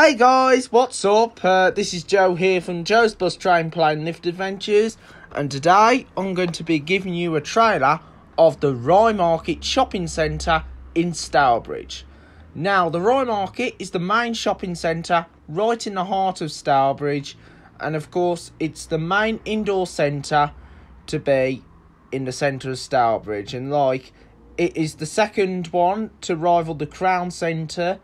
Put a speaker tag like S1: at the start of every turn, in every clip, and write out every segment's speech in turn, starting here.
S1: Hey guys, what's up? Uh, this is Joe here from Joe's Bus Train Plane Lift Adventures, and today I'm going to be giving you a trailer of the Rye Market Shopping Centre in Stourbridge. Now, the Rye Market is the main shopping centre right in the heart of Stourbridge, and of course, it's the main indoor centre to be in the centre of Stourbridge, and like it is the second one to rival the Crown Centre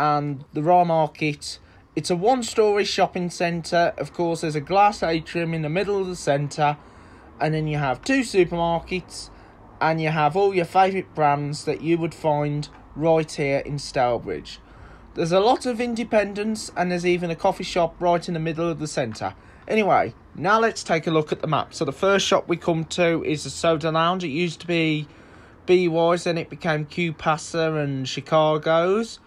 S1: and the Raw Market. It's a one story shopping centre. Of course, there's a glass atrium in the middle of the centre, and then you have two supermarkets, and you have all your favourite brands that you would find right here in Stourbridge. There's a lot of independence, and there's even a coffee shop right in the middle of the centre. Anyway, now let's take a look at the map. So, the first shop we come to is the Soda Lounge. It used to be B Wise, then it became Q Passer and Chicago's.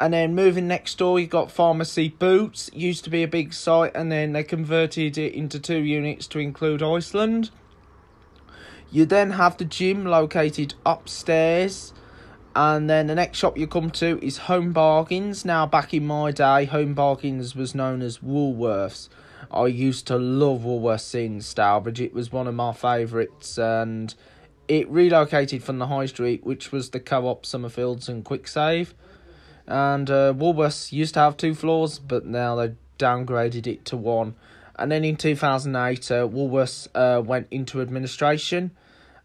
S1: And then moving next door, you have got Pharmacy Boots. It used to be a big site, and then they converted it into two units to include Iceland. You then have the gym located upstairs. And then the next shop you come to is Home Bargains. Now, back in my day, Home Bargains was known as Woolworths. I used to love Woolworths in Stourbridge. It was one of my favourites, and it relocated from the high street, which was the co-op Summerfields and Quicksave. And uh, Woolworths used to have two floors, but now they downgraded it to one. And then in 2008, uh, Woolworths uh, went into administration,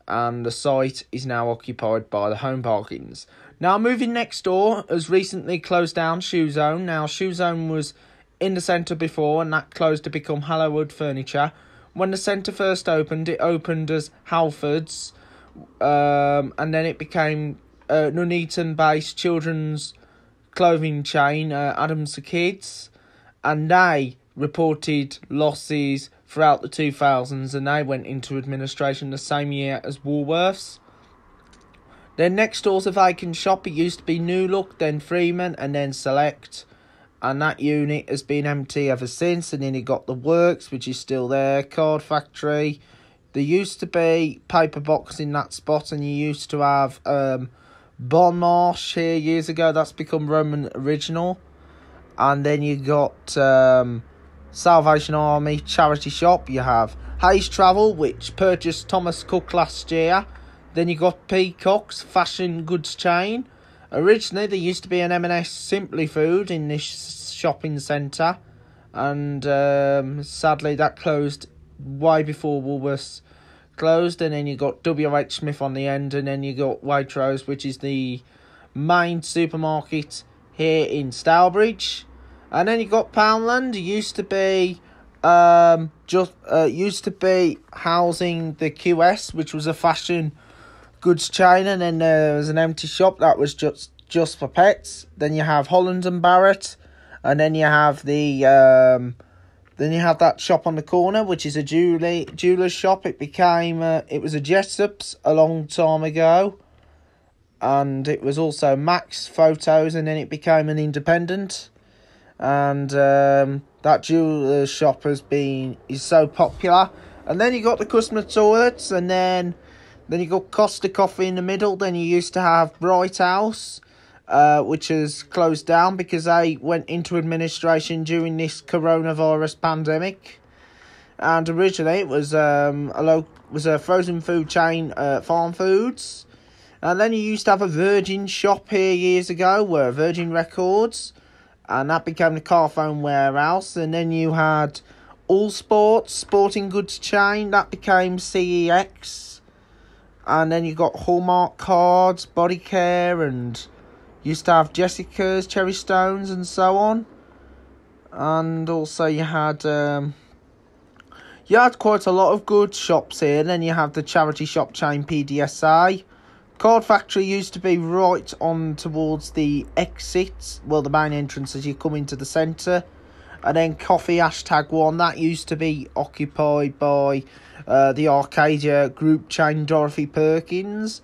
S1: and the site is now occupied by the Home Bargains. Now, moving next door has recently closed down Shoe Zone. Now, Shoe Zone was in the centre before, and that closed to become Hallowood Furniture. When the centre first opened, it opened as Halfords, um, and then it became uh, Nuneaton based children's clothing chain uh, Adams the Kids, and they reported losses throughout the 2000s and they went into administration the same year as Woolworths. Their next door's a vacant shop. It used to be New Look, then Freeman, and then Select. And that unit has been empty ever since. And then it got the Works, which is still there, Card Factory. There used to be paper box in that spot, and you used to have um, Bon Bonmarsh here years ago. That's become Roman Original. And then you got um, Salvation Army Charity Shop. You have Hayes Travel, which purchased Thomas Cook last year. Then you got Peacock's Fashion Goods Chain. Originally, there used to be an M&S Simply Food in this shopping centre. And um, sadly, that closed way before Woolworths closed, and then you got WH Smith on the end, and then you got Waitrose, which is the main supermarket here in Stourbridge, and then you got Poundland. Used to be um just uh, used to be housing the QS, which was a fashion goods chain, and then there was an empty shop that was just just for pets. Then you have Holland and Barrett, and then you have the um then you have that shop on the corner, which is a jewelry jeweler's shop. It became uh, it was a Jessup's a long time ago, and it was also Max Photos, and then it became an independent. And um, that jeweler's shop has been is so popular. And then you got the customer toilets, and then then you got Costa Coffee in the middle. Then you used to have Bright House, uh, which has closed down because they went into administration during this coronavirus pandemic. And originally, it was um, a lo- was a frozen food chain, uh, Farm Foods. And then you used to have a Virgin shop here years ago, where Virgin Records, and that became the Carphone Warehouse. And then you had All Sports, sporting goods chain, that became CEX. And then you got Hallmark cards, body care, and used to have Jessica's, Cherry Stones, and so on. And also you had um, you had quite a lot of good shops here. Then you have the charity shop chain PDSI. Card Factory used to be right on towards the exit, well, the main entrance as you come into the centre. And then Coffee Hashtag 1, that used to be occupied by uh, the Arcadia group chain Dorothy Perkins.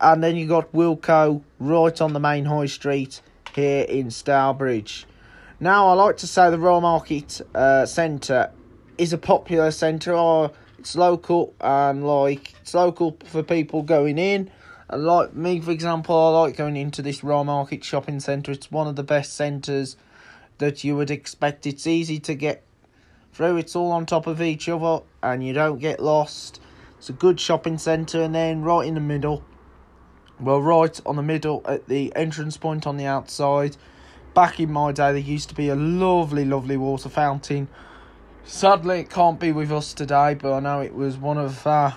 S1: And then you got Wilco right on the main high street here in Starbridge. Now, I like to say the Royal Market uh, Centre is a popular centre. Oh, it's local and like it's local for people going in. And like me, for example, I like going into this Royal Market shopping centre. It's one of the best centres that you would expect. It's easy to get through. It's all on top of each other, and you don't get lost. It's a good shopping centre, and then right in the middle, well, right on the middle at the entrance point on the outside. Back in my day, there used to be a lovely, lovely water fountain. Sadly, it can't be with us today, but I know it was one of uh,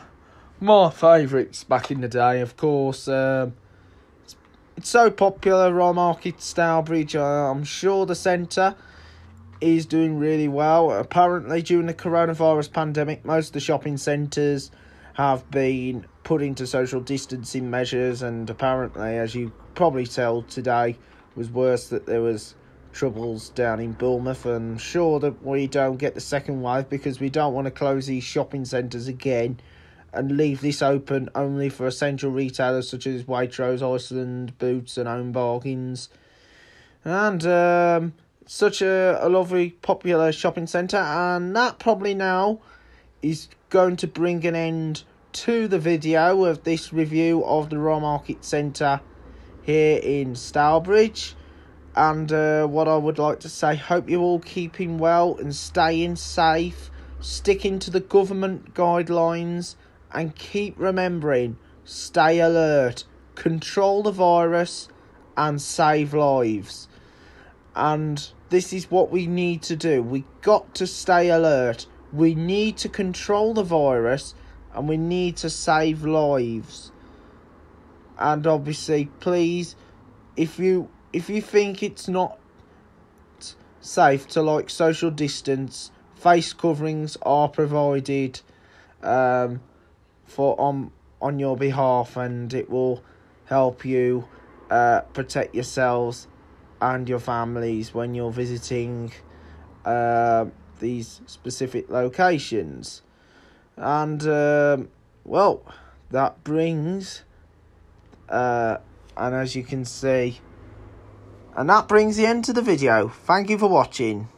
S1: my favourites back in the day. Of course, um, it's, it's, so popular, Raw Market, Stourbridge. Uh, I'm sure the centre is doing really well. Apparently, during the coronavirus pandemic, most of the shopping centres have been putting to social distancing measures, and apparently, as you probably tell today, was worse that there was troubles down in Bournemouth. And sure that we don't get the second wave because we don't want to close these shopping centres again and leave this open only for essential retailers such as Waitrose, Iceland, Boots, and Home Bargains. And um, such a, a lovely, popular shopping centre, and that probably now is going to bring an end to the video of this review of the Raw Market Centre here in Stourbridge. And uh, what I would like to say, hope you're all keeping well and staying safe, sticking to the government guidelines, and keep remembering stay alert, control the virus, and save lives. And this is what we need to do. We got to stay alert. We need to control the virus and we need to save lives. And obviously, please, if you if you think it's not safe to like social distance, face coverings are provided um, for on on your behalf, and it will help you uh, protect yourselves and your families when you're visiting uh, these specific locations. And, um, well, that brings, uh, and as you can see, and that brings the end to the video. Thank you for watching.